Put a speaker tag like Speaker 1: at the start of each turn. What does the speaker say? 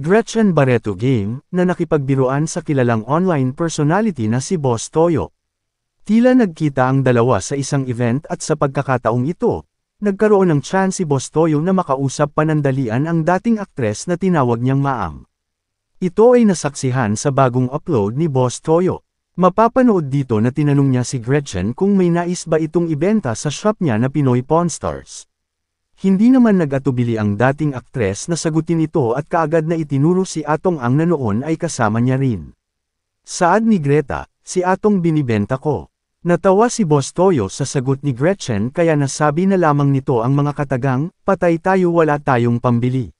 Speaker 1: Gretchen Barreto Game, na nakipagbiruan sa kilalang online personality na si Boss Toyo. Tila nagkita ang dalawa sa isang event at sa pagkakataong ito, nagkaroon ng chance si Boss Toyo na makausap panandalian ang dating aktres na tinawag niyang Maam. Ito ay nasaksihan sa bagong upload ni Boss Toyo. Mapapanood dito na tinanong niya si Gretchen kung may nais ba itong ibenta sa shop niya na Pinoy Pawn Stars. Hindi naman nagatubili ang dating aktres na sagutin ito at kaagad na itinuro si Atong ang na ay kasama niya rin. Saad ni Greta, si Atong binibenta ko. Natawa si Boss Toyo sa sagot ni Gretchen kaya nasabi na lamang nito ang mga katagang, patay tayo wala tayong pambili.